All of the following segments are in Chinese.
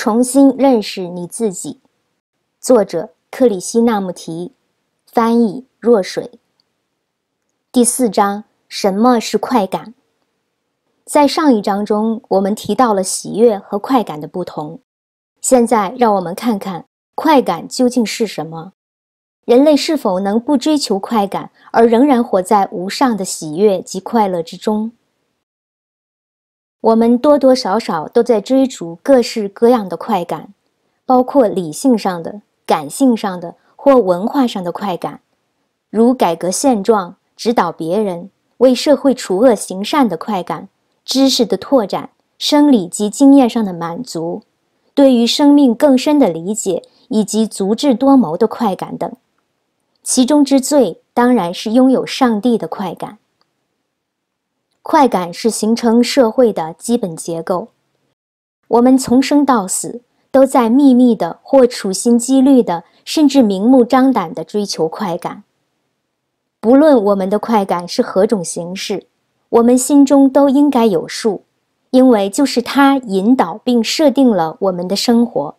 重新认识你自己，作者克里希那穆提，翻译若水。第四章：什么是快感？在上一章中，我们提到了喜悦和快感的不同。现在，让我们看看快感究竟是什么？人类是否能不追求快感，而仍然活在无上的喜悦及快乐之中？我们多多少少都在追逐各式各样的快感，包括理性上的、感性上的或文化上的快感，如改革现状、指导别人、为社会除恶行善的快感、知识的拓展、生理及经验上的满足、对于生命更深的理解以及足智多谋的快感等。其中之最当然是拥有上帝的快感。快感是形成社会的基本结构。我们从生到死都在秘密的或处心积虑的，甚至明目张胆的追求快感。不论我们的快感是何种形式，我们心中都应该有数，因为就是它引导并设定了我们的生活。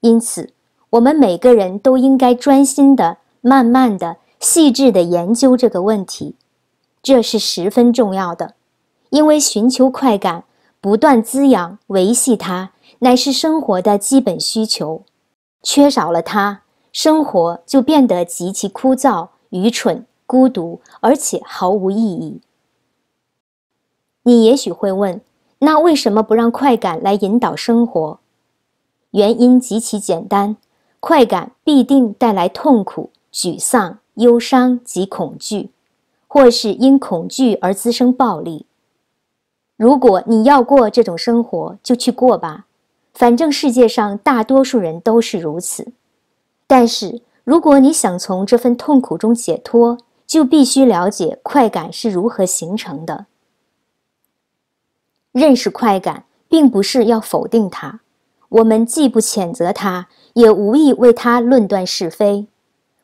因此，我们每个人都应该专心地、慢慢地、细致地研究这个问题。这是十分重要的，因为寻求快感、不断滋养、维系它，乃是生活的基本需求。缺少了它，生活就变得极其枯燥、愚蠢、孤独，而且毫无意义。你也许会问，那为什么不让快感来引导生活？原因极其简单，快感必定带来痛苦、沮丧、忧伤及恐惧。或是因恐惧而滋生暴力。如果你要过这种生活，就去过吧，反正世界上大多数人都是如此。但是，如果你想从这份痛苦中解脱，就必须了解快感是如何形成的。认识快感，并不是要否定它，我们既不谴责它，也无意为它论断是非。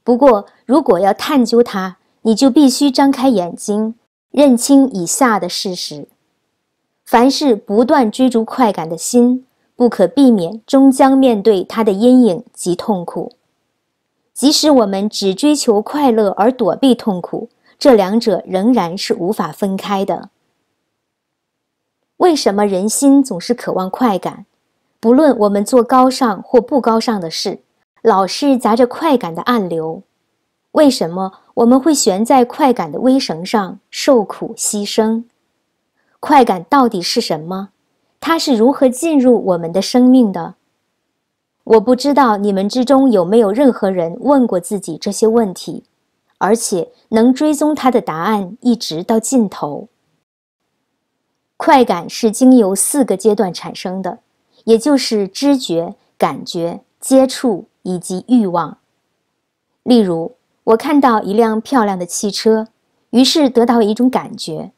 不过，如果要探究它，你就必须张开眼睛，认清以下的事实：凡是不断追逐快感的心，不可避免终将面对它的阴影及痛苦。即使我们只追求快乐而躲避痛苦，这两者仍然是无法分开的。为什么人心总是渴望快感？不论我们做高尚或不高尚的事，老是夹着快感的暗流。为什么？我们会悬在快感的微绳上受苦牺牲。快感到底是什么？它是如何进入我们的生命的？我不知道你们之中有没有任何人问过自己这些问题，而且能追踪它的答案一直到尽头。快感是经由四个阶段产生的，也就是知觉、感觉、接触以及欲望。例如。我看到一辆漂亮的汽车，于是得到一种感觉，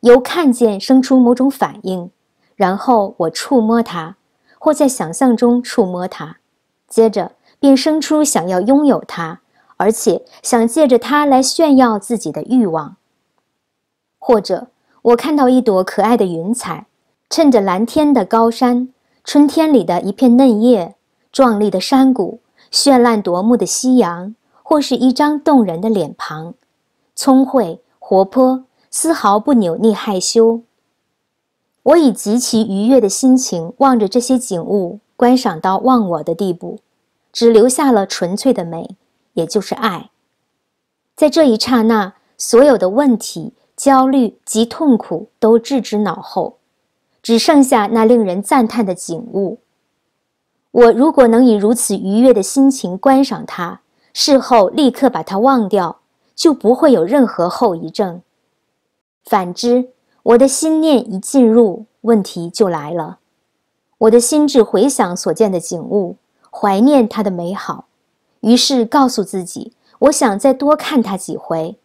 由看见生出某种反应，然后我触摸它，或在想象中触摸它，接着便生出想要拥有它，而且想借着它来炫耀自己的欲望。或者我看到一朵可爱的云彩，衬着蓝天的高山，春天里的一片嫩叶，壮丽的山谷，绚烂夺目的夕阳。或是一张动人的脸庞，聪慧活泼，丝毫不扭捏害羞。我以极其愉悦的心情望着这些景物，观赏到忘我的地步，只留下了纯粹的美，也就是爱。在这一刹那，所有的问题、焦虑及痛苦都置之脑后，只剩下那令人赞叹的景物。我如果能以如此愉悦的心情观赏它，事后立刻把它忘掉，就不会有任何后遗症。反之，我的心念一进入，问题就来了。我的心智回想所见的景物，怀念它的美好，于是告诉自己，我想再多看它几回。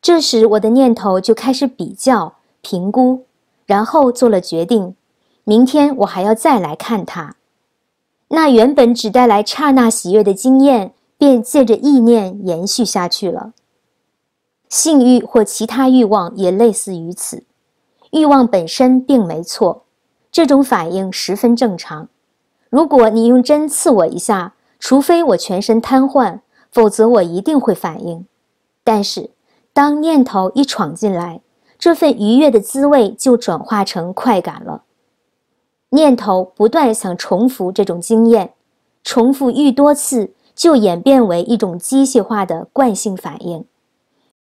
这时，我的念头就开始比较、评估，然后做了决定：明天我还要再来看它。那原本只带来刹那喜悦的经验。便借着意念延续下去了。性欲或其他欲望也类似于此，欲望本身并没错，这种反应十分正常。如果你用针刺我一下，除非我全身瘫痪，否则我一定会反应。但是，当念头一闯进来，这份愉悦的滋味就转化成快感了。念头不断想重复这种经验，重复愈多次。就演变为一种机械化的惯性反应，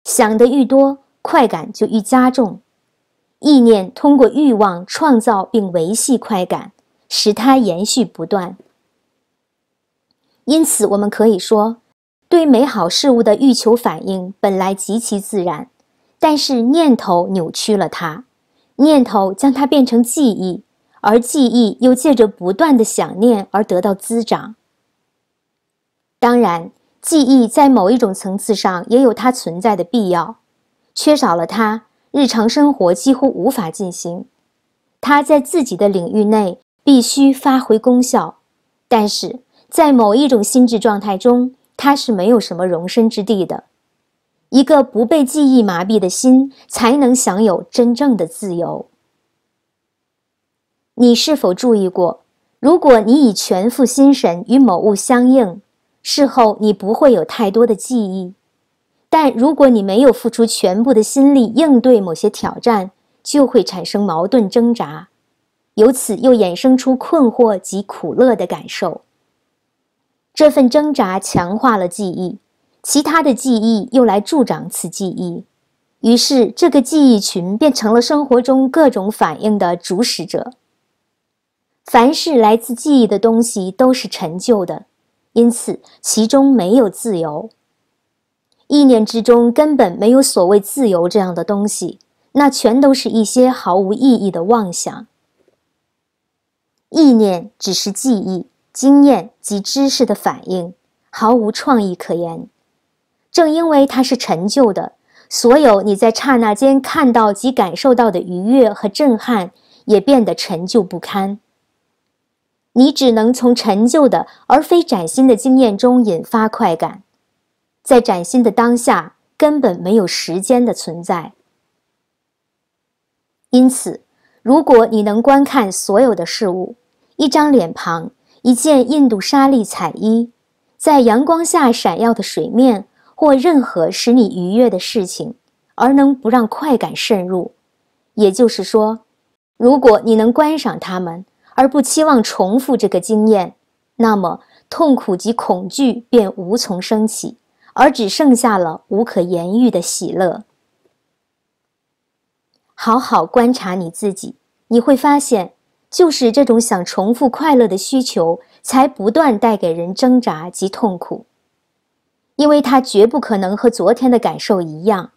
想得愈多，快感就愈加重。意念通过欲望创造并维系快感，使它延续不断。因此，我们可以说，对美好事物的欲求反应本来极其自然，但是念头扭曲了它，念头将它变成记忆，而记忆又借着不断的想念而得到滋长。当然，记忆在某一种层次上也有它存在的必要，缺少了它，日常生活几乎无法进行。它在自己的领域内必须发挥功效，但是在某一种心智状态中，它是没有什么容身之地的。一个不被记忆麻痹的心，才能享有真正的自由。你是否注意过，如果你以全副心神与某物相应？事后你不会有太多的记忆，但如果你没有付出全部的心力应对某些挑战，就会产生矛盾挣扎，由此又衍生出困惑及苦乐的感受。这份挣扎强化了记忆，其他的记忆又来助长此记忆，于是这个记忆群变成了生活中各种反应的主使者。凡是来自记忆的东西都是陈旧的。因此，其中没有自由。意念之中根本没有所谓自由这样的东西，那全都是一些毫无意义的妄想。意念只是记忆、经验及知识的反应，毫无创意可言。正因为它是陈旧的，所有你在刹那间看到及感受到的愉悦和震撼，也变得陈旧不堪。你只能从陈旧的而非崭新的经验中引发快感，在崭新的当下根本没有时间的存在。因此，如果你能观看所有的事物，一张脸庞，一件印度沙丽彩衣，在阳光下闪耀的水面，或任何使你愉悦的事情，而能不让快感渗入，也就是说，如果你能观赏它们。而不期望重复这个经验，那么痛苦及恐惧便无从升起，而只剩下了无可言喻的喜乐。好好观察你自己，你会发现，就是这种想重复快乐的需求，才不断带给人挣扎及痛苦，因为它绝不可能和昨天的感受一样。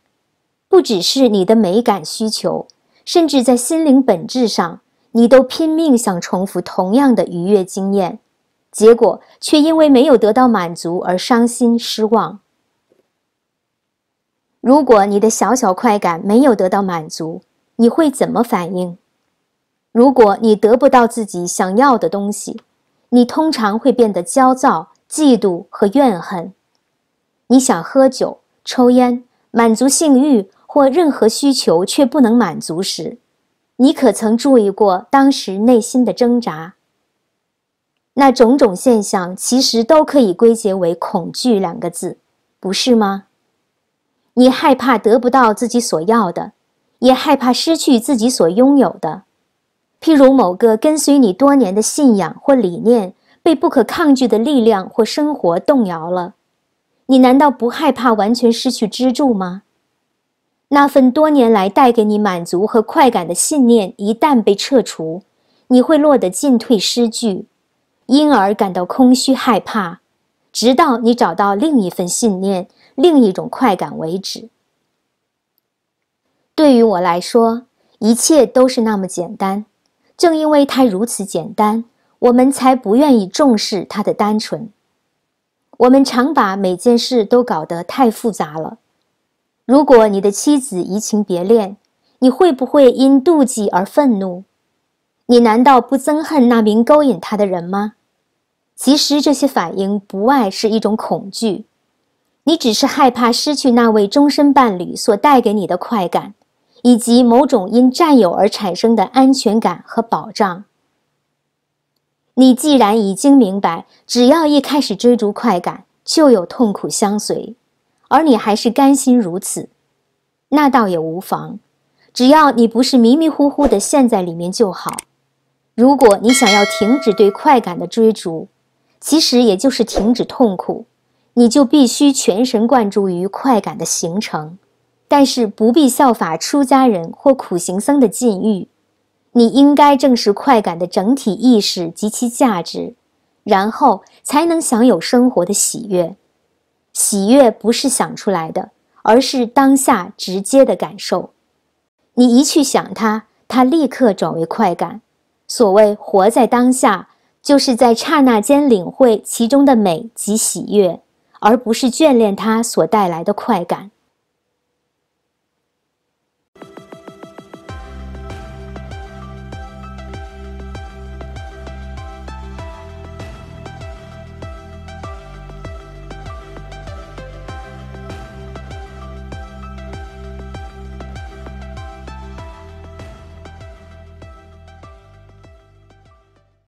不只是你的美感需求，甚至在心灵本质上。你都拼命想重复同样的愉悦经验，结果却因为没有得到满足而伤心失望。如果你的小小快感没有得到满足，你会怎么反应？如果你得不到自己想要的东西，你通常会变得焦躁、嫉妒和怨恨。你想喝酒、抽烟、满足性欲或任何需求却不能满足时。你可曾注意过当时内心的挣扎？那种种现象其实都可以归结为“恐惧”两个字，不是吗？你害怕得不到自己所要的，也害怕失去自己所拥有的。譬如某个跟随你多年的信仰或理念被不可抗拒的力量或生活动摇了，你难道不害怕完全失去支柱吗？那份多年来带给你满足和快感的信念一旦被撤除，你会落得进退失据，因而感到空虚、害怕，直到你找到另一份信念、另一种快感为止。对于我来说，一切都是那么简单。正因为它如此简单，我们才不愿意重视它的单纯。我们常把每件事都搞得太复杂了。如果你的妻子移情别恋，你会不会因妒忌而愤怒？你难道不憎恨那名勾引他的人吗？其实这些反应不外是一种恐惧，你只是害怕失去那位终身伴侣所带给你的快感，以及某种因占有而产生的安全感和保障。你既然已经明白，只要一开始追逐快感，就有痛苦相随。而你还是甘心如此，那倒也无妨，只要你不是迷迷糊糊地陷在里面就好。如果你想要停止对快感的追逐，其实也就是停止痛苦，你就必须全神贯注于快感的形成，但是不必效法出家人或苦行僧的禁欲。你应该正视快感的整体意识及其价值，然后才能享有生活的喜悦。喜悦不是想出来的，而是当下直接的感受。你一去想它，它立刻转为快感。所谓活在当下，就是在刹那间领会其中的美及喜悦，而不是眷恋它所带来的快感。